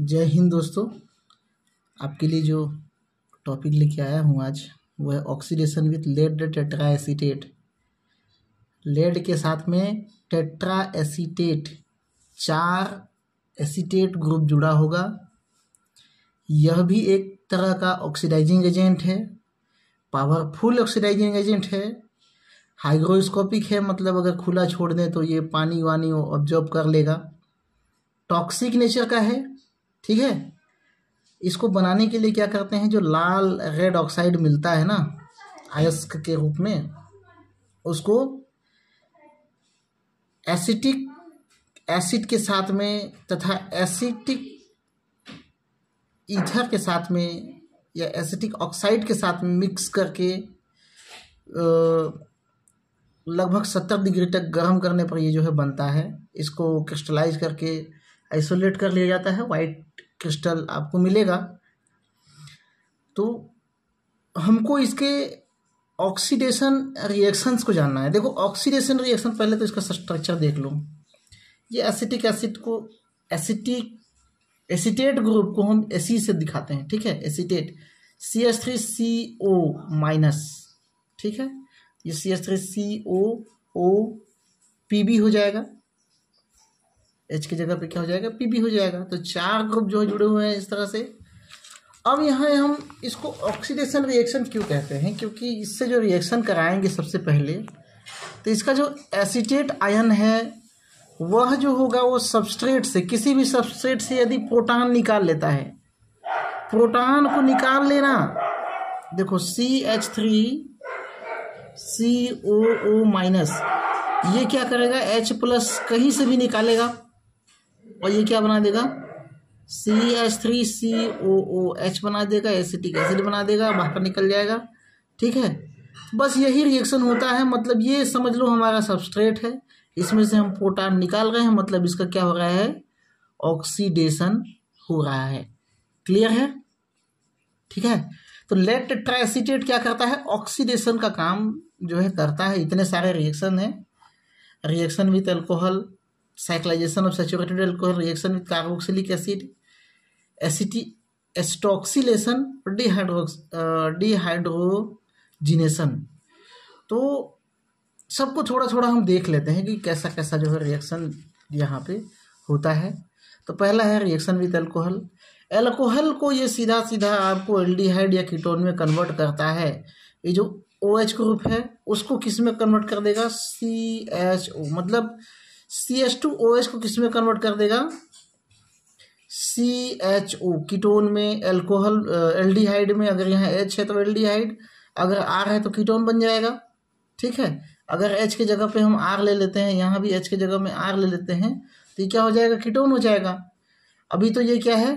जय हिंद दोस्तों आपके लिए जो टॉपिक लेके आया हूँ आज वह है oxidation with lead tetra acetate lead के साथ में टेट्रा एसीटेट चार एसीटेट ग्रुप जुड़ा होगा यह भी एक तरह का ऑक्सीडाइजिंग एजेंट है पावरफुल ऑक्सीडाइजिंग एजेंट है हाइग्रोस्कोपिक है मतलब अगर खुला छोड़ दें तो ये पानी वानी ऑब्जॉर्ब कर लेगा टॉक्सिक नेचर का है ठीक है इसको बनाने के लिए क्या करते हैं जो लाल रेड ऑक्साइड मिलता है ना आयस्क के रूप में उसको एसिटिक एसिड के साथ में तथा एसिटिक ईथर के साथ में या एसिटिक ऑक्साइड के साथ में मिक्स करके लगभग सत्तर डिग्री तक गर्म करने पर ये जो है बनता है इसको क्रिस्टलाइज करके आइसोलेट कर लिया जाता है वाइट क्रिस्टल आपको मिलेगा तो हमको इसके ऑक्सीडेशन रिएक्शंस को जानना है देखो ऑक्सीडेशन रिएक्शन पहले तो इसका स्ट्रक्चर देख लो ये एसिटिक एसिड को एसिटिक एसिटेट ग्रुप को हम एसी से दिखाते हैं ठीक है acetate C S three C O minus ठीक है ये C S three C O O P B हो जाएगा एच की जगह पे क्या हो जाएगा पी बी हो जाएगा तो चार ग्रुप जो जुड़े हुए हैं इस तरह से अब यहाँ हम इसको ऑक्सीडेशन रिएक्शन क्यों कहते हैं क्योंकि इससे जो रिएक्शन कराएंगे सबसे पहले तो इसका जो एसिटेट आयन है वह जो होगा वो सबस्ट्रेट से किसी भी सबस्ट्रेट से यदि प्रोटान निकाल लेता है प्रोटान को निकाल लेना देखो C H three C O O minus ये क्या करेगा एच प्लस कहीं से भी निकालेगा और ये क्या बना देगा C H three C O O H बना देगा एसिटिक एसिड बना देगा बाहर निकल जाएगा ठीक है बस यही रिएक्शन होता है मतलब ये समझ लो हमारा सबस्ट्रेट है इसमें से हम पोटान निकाल रहे हैं मतलब इसका क्या हो रहा है ऑक्सीडेशन हो रहा है क्लियर है ठीक है तो लेट ट्राइसिटेट क्या करता है ऑक्सीडेशन का काम जो है करता है इतने सारे रिएक्शन है reaction with alcohol cyclisation of saturated alcohol reaction with carboxylic acid एसिटी एस्टॉक्सीलेशन डिहाइड्रोक्स डिहाइड्रोजिनेशन तो सबको थोड़ा थोड़ा हम देख लेते हैं कि कैसा कैसा जो है रिएक्शन यहाँ पे होता है तो पहला है रिएक्शन विद एल्कोहल एल्कोहल को ये सीधा सीधा आपको एल्डिहाइड या कीटोन में कन्वर्ट करता है ये जो ओ OH एच ग्रुप है उसको किस में कन्वर्ट कर देगा सी एच ओ मतलब C H two O S को किस में कन्वर्ट कर देगा सी एच ओ कीटोन में एल्कोहल एल्डिहाइड uh, में अगर यहाँ एच है तो एल्डिहाइड अगर आर है तो कीटोन बन जाएगा ठीक है अगर एच की जगह पे हम आर ले लेते हैं यहाँ भी एच की जगह में आर ले लेते हैं तो ये क्या हो जाएगा कीटोन हो जाएगा अभी तो ये क्या है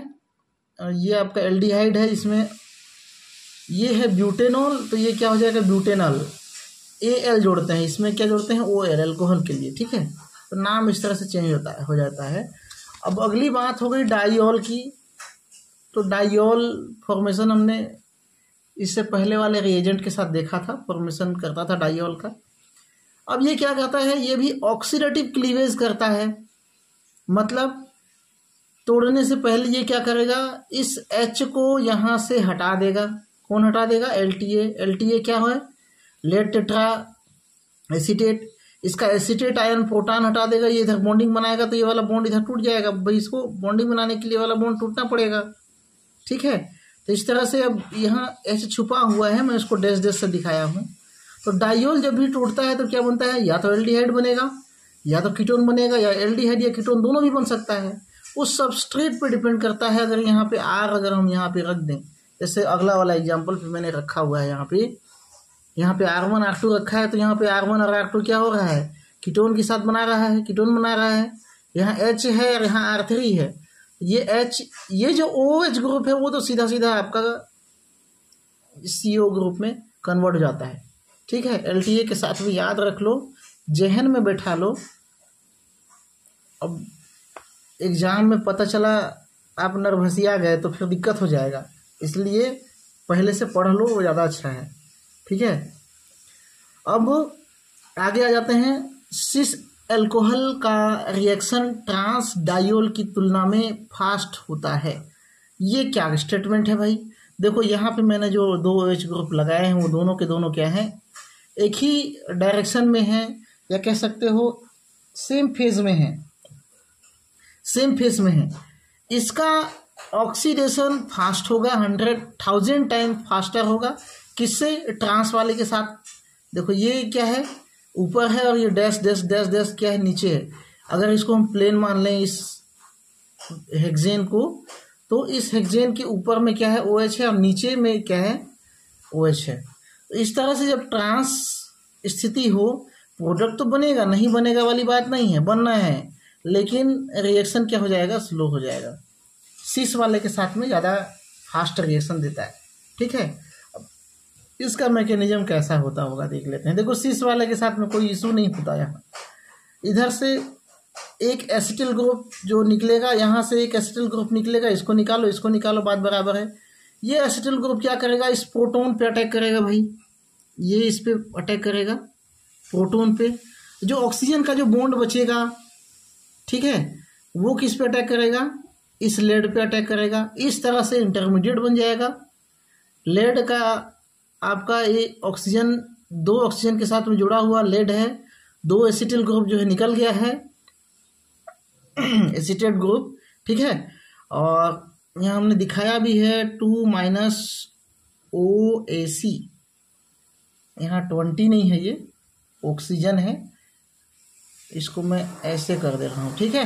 ये आपका एल्डिहाइड है इसमें ये है ब्यूटेनॉल तो ये क्या हो जाएगा ब्यूटेनॉल ए एल जोड़ते हैं इसमें क्या जोड़ते हैं ओ एल एल्कोहल के लिए ठीक है तो नाम इस तरह से चेंज होता है हो जाता है अब अगली बात हो गई डाइओल की तो डाइओल फॉर्मेशन हमने इससे पहले वाले रिएजेंट के साथ देखा था फॉर्मेशन करता था डाइओल का अब ये क्या कहता है ये भी ऑक्सीडेटिव क्लीवेज करता है मतलब तोड़ने से पहले ये क्या करेगा इस एच को यहाँ से हटा देगा कौन हटा देगा L T L T A क्या है लेट टेट्रा एसीटेट इसका एसिटेट आयन प्रोटान हटा देगा ये इधर बॉन्डिंग बनाएगा तो ये वाला बॉन्ड इधर टूट जाएगा भाई इसको बॉन्डिंग बनाने के लिए वाला बॉन्ड टूटना पड़ेगा ठीक है तो इस तरह से अब यहाँ ऐसे छुपा हुआ है मैं इसको डैश डैश से दिखाया हूँ तो डायोल जब भी टूटता है तो क्या बनता है या तो एल बनेगा या तो कीटोन बनेगा या एल या कीटोन दोनों भी बन सकता है उस सब पे डिपेंड करता है अगर यहाँ पे आर अगर हम यहाँ पे रख दें जैसे अगला वाला एग्जाम्पल फिर मैंने रखा हुआ है यहाँ पे यहाँ पे आर वन आर टू रखा है तो यहाँ पे आर वन और आर टू क्या हो रहा है कीटोन के साथ बना रहा है कीटोन बना रहा है यहाँ एच है और यहाँ आर थ्री है ये एच ये जो ओ एच ग्रुप है वो तो सीधा सीधा आपका सी ओ ग्रुप में कन्वर्ट हो जाता है ठीक है एल टी ए के साथ भी याद रख लो जहन में बैठा लो अब एग्ज़ाम में पता चला आप नर्वसिया गए तो फिर दिक्कत हो जाएगा इसलिए पहले से पढ़ लो वो ज़्यादा अच्छा है ठीक है अब आगे आ जाते हैं सिस एल्कोहल का रिएक्शन ट्रांस डायोल की तुलना में फास्ट होता है ये क्या स्टेटमेंट है भाई देखो यहाँ पे मैंने जो दो एच ग्रुप लगाए हैं वो दोनों के दोनों क्या हैं एक ही डायरेक्शन में हैं या कह सकते हो सेम फेज में हैं सेम फेज में हैं इसका ऑक्सीडेशन फास्ट होगा हंड्रेड थाउजेंड टाइम फास्टर होगा किससे ट्रांस वाले के साथ देखो ये क्या है ऊपर है और ये डैश डैश डैश डैश क्या है नीचे है अगर इसको हम प्लेन मान लें इस हेगजेन को तो इस हेगजेन के ऊपर में क्या है ओ OH है और नीचे में क्या है ओ OH है तो इस तरह से जब ट्रांस स्थिति हो प्रोडक्ट तो बनेगा नहीं बनेगा वाली बात नहीं है बनना है लेकिन रिएक्शन क्या हो जाएगा स्लो हो जाएगा सिस वाले के साथ में ज़्यादा फास्ट रिएक्शन देता है ठीक है इसका मैकेनिज्म कैसा होता होगा देख लेते हैं देखो सीस वाले के साथ में कोई इशू नहीं होता यहाँ इधर से एक एसिटिल ग्रुप जो निकलेगा यहाँ से एक एसिटिल ग्रुप निकलेगा इसको निकालो इसको निकालो बात बराबर है ये एसिटिल ग्रुप क्या करेगा इस प्रोटोन पे अटैक करेगा भाई ये इस पर अटैक करेगा प्रोटोन पे जो ऑक्सीजन का जो बॉन्ड बचेगा ठीक है वो किस पे अटैक करेगा इस लेड पे अटैक करेगा इस तरह से इंटरमीडिएट बन जाएगा लेड का आपका ये ऑक्सीजन दो ऑक्सीजन के साथ में जुड़ा हुआ लेड है दो एसिटिल ग्रुप जो है निकल गया है एसिटेट ग्रुप ठीक है और यहाँ हमने दिखाया भी है टू माइनस ओ ए सी यहाँ ट्वेंटी नहीं है ये ऑक्सीजन है इसको मैं ऐसे कर दे रहा हूँ ठीक है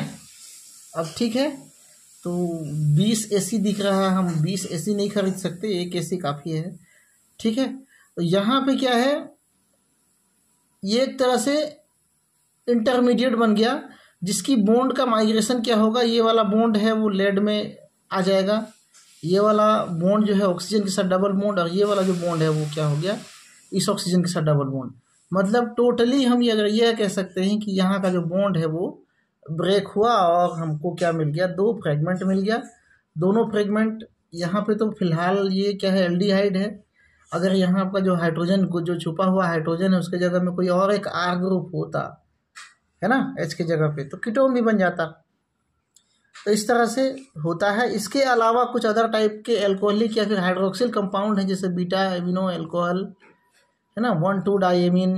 अब ठीक है तो बीस ए सी दिख रहा है हम बीस ए सी नहीं खरीद सकते एक ए सी काफ़ी है ठीक है तो यहाँ पे क्या है ये एक तरह से इंटरमीडिएट बन गया जिसकी बोंड का माइग्रेशन क्या होगा ये वाला बोंड है वो लेड में आ जाएगा ये वाला बोंड जो है ऑक्सीजन के साथ डबल बोंड और ये वाला जो बॉन्ड है वो क्या हो गया इस ऑक्सीजन के साथ डबल बोंड मतलब टोटली हम ये अगर ये कह सकते हैं कि यहाँ का जो बॉन्ड है वो ब्रेक हुआ और हमको क्या मिल गया दो फ्रेगमेंट मिल गया दोनों फ्रेगमेंट यहाँ पे तो फिलहाल ये क्या है एल्डिहाइड है अगर यहाँ पर जो हाइड्रोजन को जो छुपा हुआ हाइड्रोजन है उसके जगह में कोई और एक आर ग्रुप होता है ना एच के जगह पे तो कीटोन भी बन जाता तो इस तरह से होता है इसके अलावा कुछ अदर टाइप के एल्कोहलिक या फिर हाइड्रोक्सिल कंपाउंड है जैसे बीटा एमिनो एल्कोहल है ना one two diamine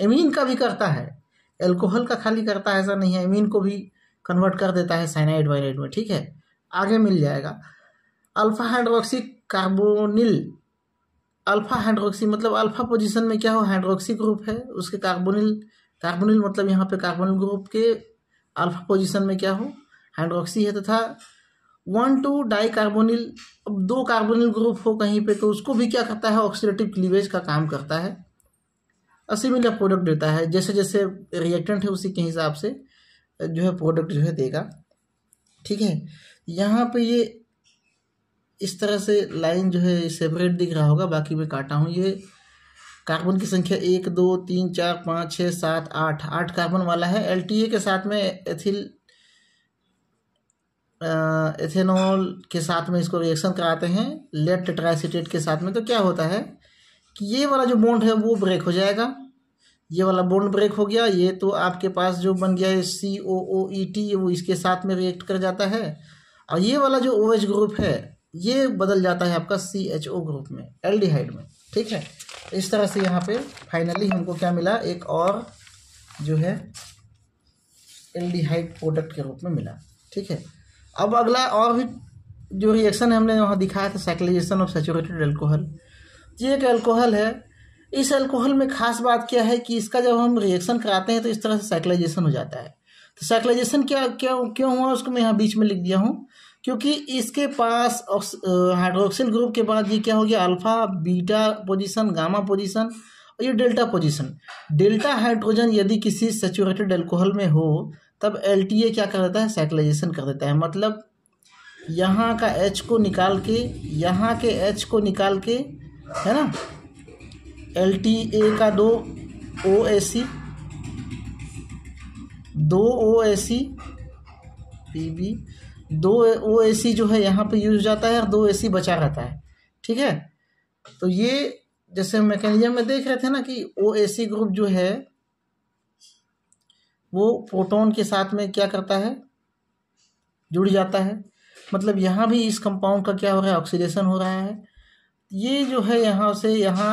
amine का भी करता है एल्कोहल का खाली करता है ऐसा नहीं है एमीन को भी कन्वर्ट कर देता है साइनाइड वाइनाइड में ठीक है आगे मिल जाएगा alpha hydroxy carbonyl alpha hydroxy मतलब अल्फा पोजीशन में क्या हो हाइड्रोक्सी ग्रुप है उसके कार्बोनिल कार्बोनिल मतलब यहाँ पे कार्बोनिल ग्रुप के अल्फा पोजीशन में क्या हो हाइड्रोक्सी है तथा वन टू डाई कार्बोनिल अब दो कार्बोनिल ग्रुप हो कहीं पे तो उसको भी क्या करता है ऑक्सीडेटिव क्लीवेज का काम करता है असिमिलर प्रोडक्ट देता है जैसे जैसे रिएक्टेंट है उसी के हिसाब से जो है प्रोडक्ट जो है देगा ठीक है यहाँ पे ये इस तरह से लाइन जो है सेपरेट दिख रहा होगा बाकी मैं काटा हूँ ये कार्बन की संख्या एक दो तीन चार पाँच छः सात आठ आठ कार्बन वाला है एल के साथ में एथिल एथेनॉल के साथ में इसको रिएक्शन कराते हैं लेट ट्राइसीटेट के साथ में तो क्या होता है कि ये वाला जो बॉन्ड है वो ब्रेक हो जाएगा ये वाला बॉन्ड ब्रेक हो गया ये तो आपके पास जो बन गया है सी ओ ओ ई टी वो इसके साथ में रिएक्ट कर जाता है और ये वाला जो ओ OH एच ग्रुप है ये बदल जाता है आपका सी एच ओ ग्रुप में एल्डिहाइड में ठीक है इस तरह से यहाँ पे फाइनली हमको क्या मिला एक और जो है एल्डिहाइड प्रोडक्ट के रूप में मिला ठीक है अब अगला और भी जो रिएक्शन है हमने वहाँ दिखाया था साइक्लाइजेशन ऑफ सेचुरेटेड एल्कोहल ये एक एल्कोहल है इस एल्कोहल में खास बात क्या है कि इसका जब हम रिएक्शन कराते हैं तो इस तरह से साइक्लाइजेशन हो जाता है तो साइक्लाइजेशन क्या क्यों क्यों हुआ उसको मैं यहाँ बीच में लिख दिया हूँ क्योंकि इसके पास हाइड्रोक्सिल ग्रुप के बाद ये क्या हो गया alpha beta position gamma position और ये डेल्टा पोजीशन डेल्टा हाइड्रोजन यदि किसी सेचुरेटेड एल्कोहल में हो तब एल क्या कर देता है साइकिलाइजेशन कर देता है मतलब यहाँ का एच को निकाल के यहाँ के एच को निकाल के है ना एल टी ए का दो ओ ए सी दो ओ ए सी पी बी दो वो ए सी जो है यहाँ पे यूज जाता है और दो ए सी बचा रहता है ठीक है तो ये जैसे मैकेनिज्म में देख रहे थे ना कि ओ ए सी ग्रुप जो है वो प्रोटॉन के साथ में क्या करता है जुड़ जाता है मतलब यहाँ भी इस कंपाउंड का क्या हो रहा है ऑक्सीडेशन हो रहा है ये जो है यहाँ से यहाँ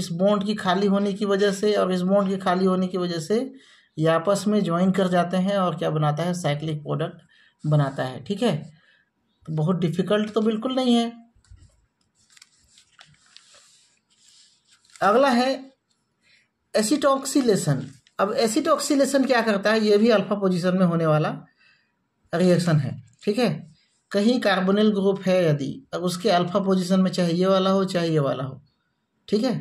इस बॉन्ड की खाली होने की वजह से और इस बॉन्ड की खाली होने की वजह से ये आपस में ज्वाइन कर जाते हैं और क्या बनाता है साइक्लिक प्रोडक्ट बनाता है ठीक है तो बहुत डिफिकल्ट तो बिल्कुल नहीं है अगला है एसिटॉक्सीलेशन अब एसिटॉक्सीलेशन क्या करता है ये भी अल्फा पोजीशन में होने वाला रिएक्शन है ठीक है कहीं कार्बोनिल ग्रुप है यदि अब उसके अल्फा पोजीशन में चाहिए वाला हो चाहिए वाला हो ठीक है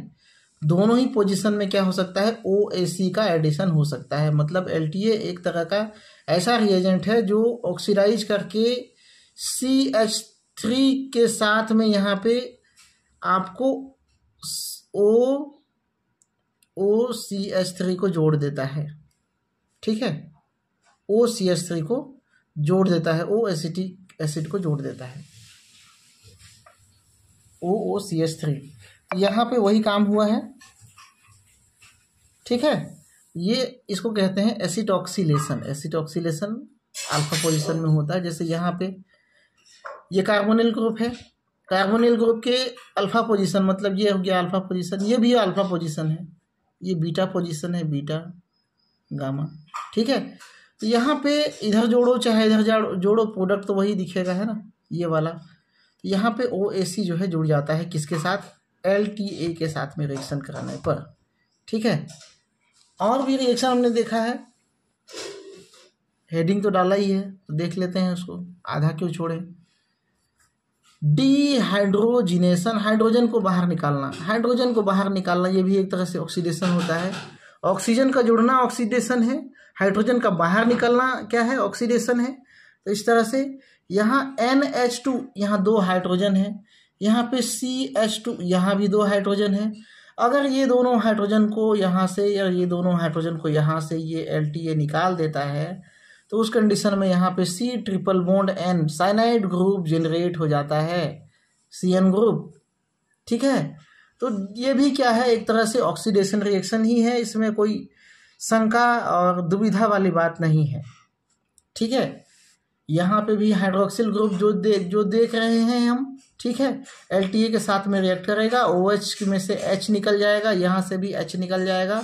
दोनों ही पोजीशन में क्या हो सकता है ओ ए सी का एडिशन हो सकता है मतलब एल टी ए एक तरह का ऐसा रिएजेंट है जो ऑक्सीडाइज करके सी एच थ्री के साथ में यहाँ पे आपको ओ ओ सी एच थ्री को जोड़ देता है ठीक है ओ सी एच थ्री को जोड़ देता है ओ एसिटी एसिड को जोड़ देता है ओ ओ सी एच थ्री यहाँ पे वही काम हुआ है ठीक है ये इसको कहते हैं एसिटॉक्सीलेशन एसिटॉक्सीलेशन अल्फा पोजिशन में होता है जैसे यहाँ पे ये कार्बोनिल ग्रुप है कार्बोनिल ग्रुप के अल्फा पोजिशन मतलब ये हो गया अल्फा पोजिशन ये भी अल्फा पोजिशन है ये बीटा पोजिशन है बीटा गामा ठीक है तो यहाँ पे इधर जोड़ो चाहे इधर जोड़ो प्रोडक्ट तो वही दिखेगा है ना ये वाला यहाँ पे ओ ए सी जो है जुड़ जाता है किसके साथ एल टी ए के साथ में रिएक्शन कराने पर ठीक है और भी रिएक्शन हमने देखा है हेडिंग तो डाला ही है तो देख लेते हैं उसको आधा क्यों छोड़े डी हाइड्रोजिनेशन हाइड्रोजन को बाहर निकालना हाइड्रोजन को बाहर निकालना ये भी एक तरह से ऑक्सीडेशन होता है ऑक्सीजन का जुड़ना ऑक्सीडेशन है हाइड्रोजन का बाहर निकलना क्या है ऑक्सीडेशन है तो इस तरह से यहाँ एन एच टू यहाँ दो हाइड्रोजन है यहाँ पे सी एच टू यहाँ भी दो हाइड्रोजन है अगर ये दोनों हाइड्रोजन को यहाँ से या ये दोनों हाइड्रोजन को यहाँ से ये एल टी ए निकाल देता है तो उस कंडीशन में यहाँ पे C triple bond N cyanide group generate हो जाता है सी एन ग्रुप ठीक है तो ये भी क्या है एक तरह से ऑक्सीडेशन रिएक्शन ही है इसमें कोई शंका और दुविधा वाली बात नहीं है ठीक है यहाँ पे भी हाइड्रोक्सिल ग्रुप जो दे जो देख रहे हैं हम ठीक है एल e के साथ में रिएक्ट करेगा ओ OH में से एच निकल जाएगा यहाँ से भी एच निकल जाएगा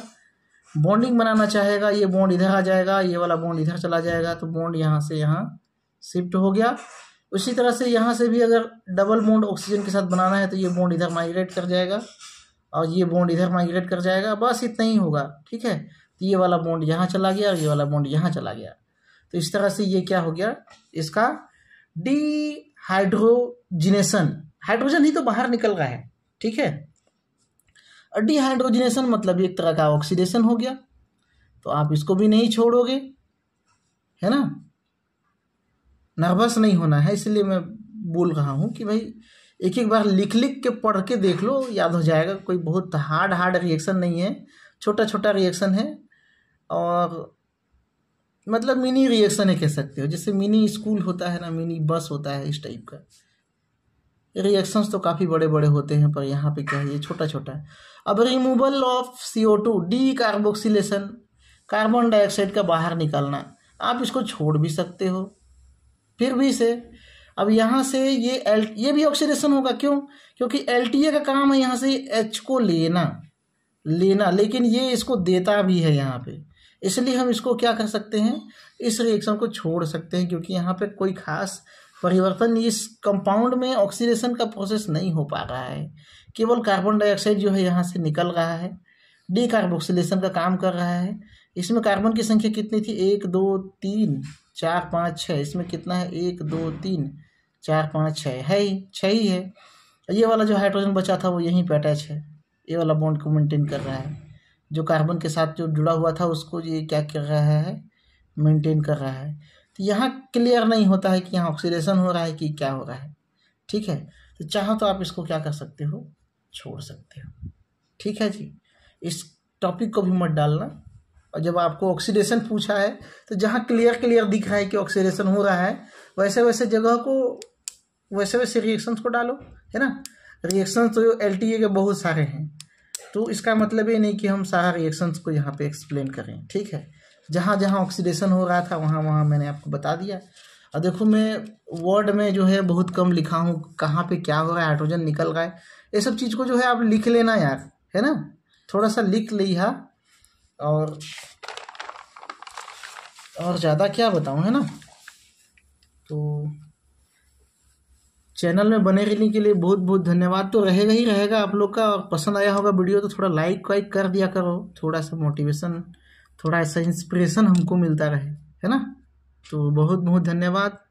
बॉन्डिंग बनाना चाहेगा ये बॉन्ड इधर आ जाएगा ये वाला बॉन्ड इधर चला जाएगा तो बॉन्ड यहाँ से यहाँ शिफ्ट हो गया उसी तरह से यहाँ से भी अगर डबल बॉन्ड ऑक्सीजन के साथ बनाना है तो ये बॉन्ड इधर माइग्रेट कर जाएगा और ये बॉन्ड इधर माइग्रेट कर जाएगा बस इतना ही होगा ठीक है तो ये वाला बॉन्ड यहाँ चला गया और ये वाला बॉन्ड यहाँ चला गया तो इस तरह से ये क्या हो गया इसका डी हाइड्रोजिनेशन हाइड्रोजन ही तो बाहर निकल रहा है ठीक है डिहाइड्रोजिनेशन मतलब एक तरह का ऑक्सीडेशन हो गया तो आप इसको भी नहीं छोड़ोगे है ना नर्वस नहीं होना है इसलिए मैं बोल रहा हूँ कि भाई एक एक बार लिख लिख के पढ़ के देख लो याद हो जाएगा कोई बहुत हार्ड हार्ड रिएक्शन नहीं है छोटा छोटा रिएक्शन है और मतलब मिनी रिएक्शन है कह सकते हो जैसे मिनी स्कूल होता है ना मिनी बस होता है इस टाइप का रिएक्शंस तो काफ़ी बड़े बड़े होते हैं पर यहाँ पे क्या है ये छोटा छोटा है अब removal of C O two decarboxylation carbon dioxide का बाहर निकालना आप इसको छोड़ भी सकते हो फिर भी से अब यहाँ से ये एल ये भी ऑक्सीडेशन होगा क्यों क्योंकि एल टी ए का काम है यहाँ से एच को लेना लेना लेकिन ये इसको देता भी है यहाँ पे इसलिए हम इसको क्या कर सकते हैं इस रिएक्शन को छोड़ सकते हैं क्योंकि यहाँ पे कोई खास परिवर्तन इस कंपाउंड में ऑक्सीडेशन का प्रोसेस नहीं हो पा रहा है केवल कार्बन डाइऑक्साइड जो है यहाँ से निकल रहा है डी कार्बोक्सिलेशन का काम कर रहा है इसमें कार्बन की संख्या कितनी थी एक दो तीन चार पाँच छः इसमें कितना है एक दो तीन चार पाँच छः है ही छः ही है ये वाला जो हाइड्रोजन बचा था वो यहीं पे अटैच है ये वाला बॉन्ड को मेंटेन कर रहा है जो कार्बन के साथ जो जुड़ा हुआ था उसको ये क्या कर रहा है मेंटेन कर रहा है तो यहाँ क्लियर नहीं होता है कि यहाँ ऑक्सीडेशन हो रहा है कि क्या हो रहा है ठीक है तो चाहो तो आप इसको क्या कर सकते हो छोड़ सकते हो ठीक है जी इस टॉपिक को भी मत डालना और जब आपको ऑक्सीडेशन पूछा है तो जहाँ क्लियर क्लियर दिख रहा है कि ऑक्सीडेशन हो रहा है वैसे वैसे जगह को वैसे वैसे रिएक्शंस को डालो है ना रिएक्शंस तो एल के बहुत सारे हैं तो इसका मतलब ये नहीं कि हम सारा रिएक्शंस को यहाँ पे एक्सप्लेन करें ठीक है जहाँ जहाँ ऑक्सीडेशन हो रहा था वहाँ वहाँ मैंने आपको बता दिया और देखो मैं वर्ड में जो है बहुत कम लिखा हूँ कहाँ पे क्या हो रहा है हाइड्रोजन निकल रहा है ये सब चीज़ को जो है आप लिख लेना यार है ना थोड़ा सा लिख लिया और और ज़्यादा क्या बताऊँ है ना तो चैनल में बने रहने के लिए बहुत बहुत धन्यवाद तो रहेगा ही रहेगा आप लोग का और पसंद आया होगा वीडियो तो थोड़ा लाइक वाइक कर दिया करो थोड़ा सा मोटिवेशन थोड़ा ऐसा इंस्पिरेशन हमको मिलता रहे है ना तो बहुत बहुत धन्यवाद